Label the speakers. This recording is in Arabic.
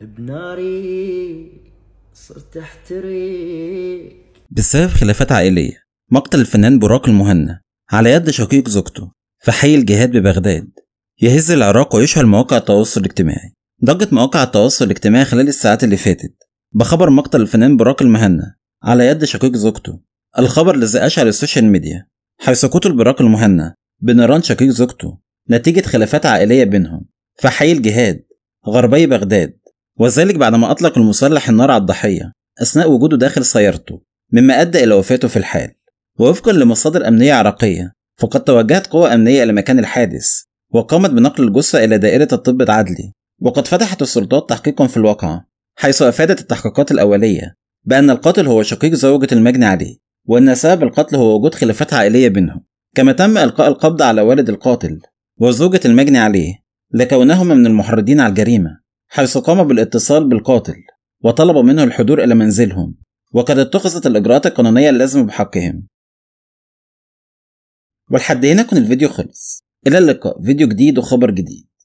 Speaker 1: بناري صرت احتريك بسبب خلافات عائلية مقتل الفنان براك المهنا على يد شقيق زوجته في حي الجهاد ببغداد يهز العراق ويشهر مواقع التواصل الاجتماعي ضجت مواقع التواصل الاجتماعي خلال الساعات اللي فاتت بخبر مقتل الفنان براك المهنا على يد شقيق زوجته الخبر الذي أشعل السوشيال ميديا حيث قتل براك المهنا بنيران شقيق زوجته نتيجة خلافات عائلية بينهم في حي الجهاد غربي بغداد وذلك بعدما أطلق المسلح النار على الضحية أثناء وجوده داخل سيارته مما أدى إلى وفاته في الحال ووفقا لمصادر أمنية عراقية فقد توجهت قوى أمنية إلى مكان الحادث وقامت بنقل الجثة إلى دائرة الطب العدلي وقد فتحت السلطات تحقيقا في الواقعة حيث أفادت التحقيقات الأولية بأن القاتل هو شقيق زوجة المجني عليه وأن سبب القتل هو وجود خلافات عائلية بينهم كما تم إلقاء القبض على والد القاتل وزوجة المجني عليه لكونهما من المحرضين على الجريمة حيث قام بالاتصال بالقاتل وطلب منه الحضور إلى منزلهم وقد اتخذت الإجراءات القانونية اللازمة بحقهم ولحد هنا كان الفيديو خلص إلى اللقاء فيديو جديد وخبر جديد